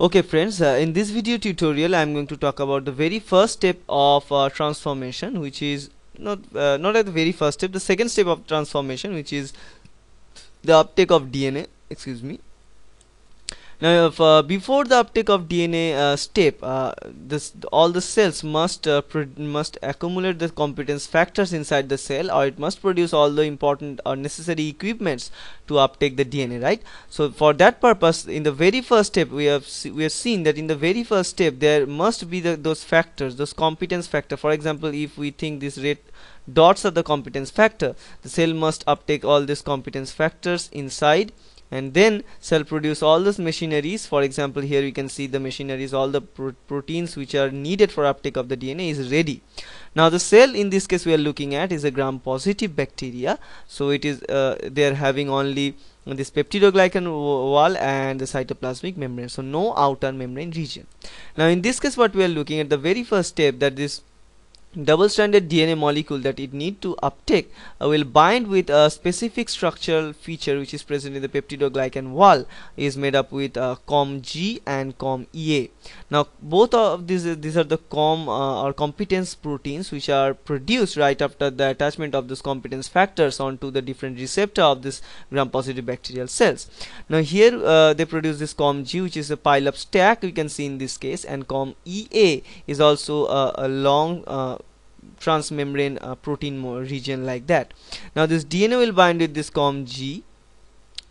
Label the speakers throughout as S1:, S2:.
S1: okay friends uh, in this video tutorial I'm going to talk about the very first step of uh, transformation which is not uh, not at the very first step the second step of transformation which is the uptake of DNA excuse me now if, uh, before the uptake of DNA uh, step uh, this all the cells must uh, must accumulate the competence factors inside the cell or it must produce all the important or uh, necessary equipments to uptake the DNA right so for that purpose in the very first step we have we have seen that in the very first step there must be the, those factors those competence factor for example if we think this rate dots are the competence factor the cell must uptake all these competence factors inside and then cell produce all those machineries for example here you can see the machineries all the pro proteins which are needed for uptake of the DNA is ready now the cell in this case we are looking at is a gram positive bacteria so it is uh, they are having only this peptidoglycan wall and the cytoplasmic membrane so no outer membrane region now in this case what we are looking at the very first step that this double-stranded DNA molecule that it need to uptake uh, will bind with a specific structural feature which is present in the peptidoglycan wall is made up with uh, COMG and COMEA. Now both of these uh, these are the COM uh, or competence proteins which are produced right after the attachment of these competence factors onto the different receptor of this gram-positive bacterial cells. Now here uh, they produce this COMG which is a pile-up stack we can see in this case and COMEA is also uh, a long transmembrane uh, protein region like that now this DNA will bind with this COM G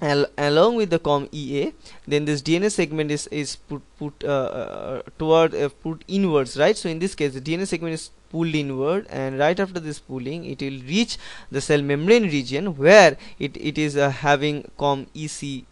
S1: along with the COM EA then this DNA segment is, is put, put uh, uh toward uh, put inwards right so in this case the DNA segment is pulled inward and right after this pulling it will reach the cell membrane region where it, it is uh, having COM EC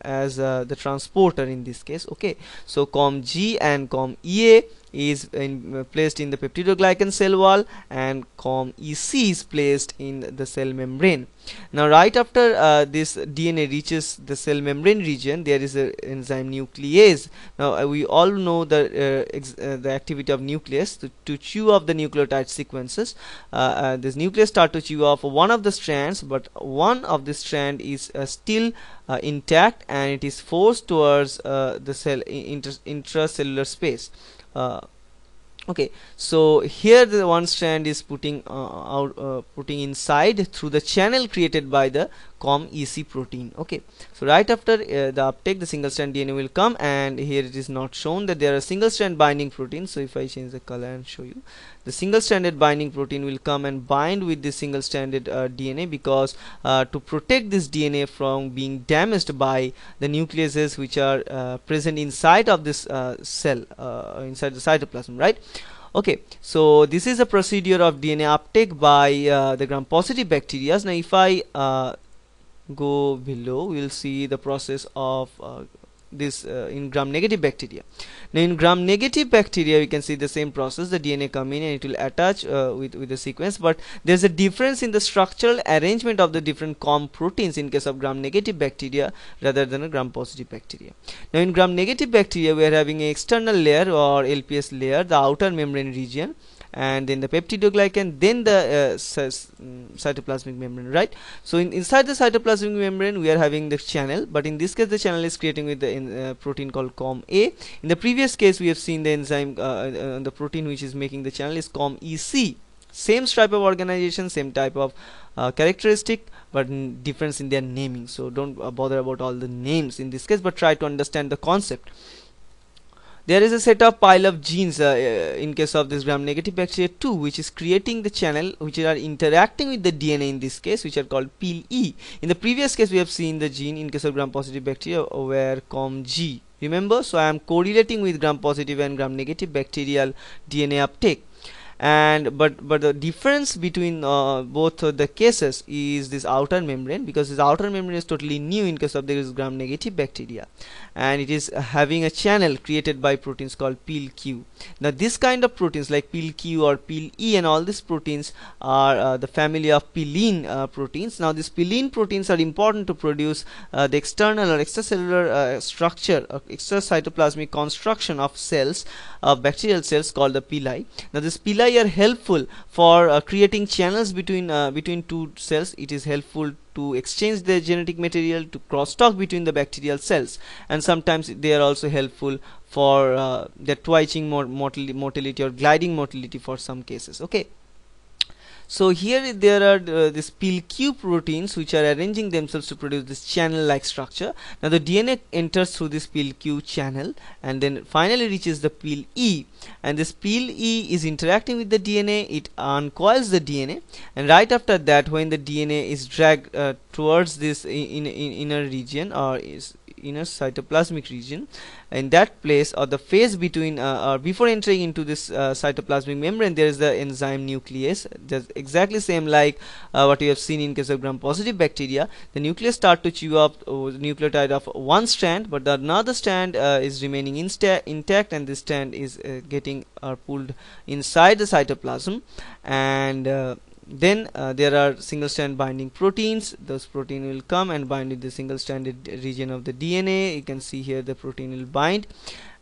S1: as the transporter in this case okay so COM G and COM EA is in, uh, placed in the peptidoglycan cell wall and COM-EC is placed in the cell membrane. Now right after uh, this DNA reaches the cell membrane region there is an enzyme nuclease. Now uh, we all know the, uh, uh, the activity of nucleus to, to, chew off the nucleotide sequences. Uh, this nucleus start to chew off one of the strands but one of the strand is still intact and it is forced towards the cell intracellular space uh, okay so here the one strand is putting uh, out uh, putting inside through the channel created by the com ec protein okay so right after uh, the uptake the single strand dna will come and here it is not shown that there are single strand binding proteins so if i change the color and show you the single stranded binding protein will come and bind with the single stranded uh, dna because uh, to protect this dna from being damaged by the nucleases which are uh, present inside of this cell inside the cytoplasm right okay so this is a procedure of DNA uptake by uh, the gram positive bacteria now if I uh, go below we'll see the process of uh, this uh, in gram negative bacteria now in gram negative bacteria we can see the same process the dna come in and it will attach uh, with with the sequence but there's a difference in the structural arrangement of the different com proteins in case of gram negative bacteria rather than a gram positive bacteria now in gram negative bacteria we are having an external layer or lps layer the outer membrane region and then the peptidoglycan then the uh, mm, cytoplasmic membrane right so in, inside the cytoplasmic membrane we are having the channel but in this case the channel is creating with the in, uh, protein called COM-A in the previous case we have seen the enzyme uh, uh, uh the protein which is making the channel is COM-EC same type of organization same type of uh, characteristic but difference in their naming so don't uh, bother about all the names in this case but try to understand the concept there is a set of pile of genes uh, uh, in case of this gram negative bacteria 2 which is creating the channel which are interacting with the DNA in this case which are called PLE in the previous case we have seen the gene in case of gram positive bacteria where COMG remember so I am correlating with gram positive and gram negative bacterial DNA uptake and but but the difference between uh, both the cases is this outer membrane because this outer membrane is totally new in case of there is gram negative bacteria and it is having a channel created by proteins called PILQ now this kind of proteins like PILQ or PILE and all these proteins are uh, the family of pilin uh, proteins now these pilin proteins are important to produce uh, the external or extracellular uh, structure or uh, extracytoplasmic construction of cells of bacterial cells called the pili now this pili API are helpful for uh, creating channels between uh, between two cells. It is helpful to exchange the genetic material to crosstalk between the bacterial cells, and sometimes they are also helpful for uh, the twitching mor mortality or gliding mortality for some cases. Okay so here there are uh, this peel proteins which are arranging themselves to produce this channel like structure now the DNA enters through this PLQ channel and then finally reaches the peel and this peel is interacting with the DNA it uncoils the DNA and right after that when the DNA is dragged uh, towards this in, in inner region or is inner cytoplasmic region in that place or the phase between uh, or uh, before entering into this uh, cytoplasmic membrane there is the enzyme nucleus just exactly same like uh, what you have seen in case of gram positive bacteria the nucleus start to chew up uh, nucleotide of one strand but the another strand uh, is remaining intact and this strand is getting pulled inside the cytoplasm and then uh, there are single strand binding proteins those protein will come and bind in the single stranded region of the DNA you can see here the protein will bind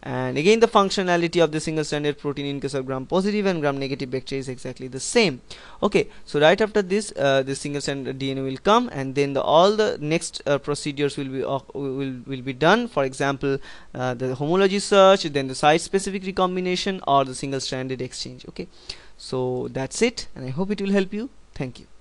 S1: and again the functionality of the single stranded protein in case of gram positive and gram negative bacteria is exactly the same okay so right after this uh, the single stranded DNA will come and then the, all the next uh, procedures will be uh, will, will be done for example uh, the homology search then the site specific recombination or the single stranded exchange okay so that's it and i hope it will help you thank you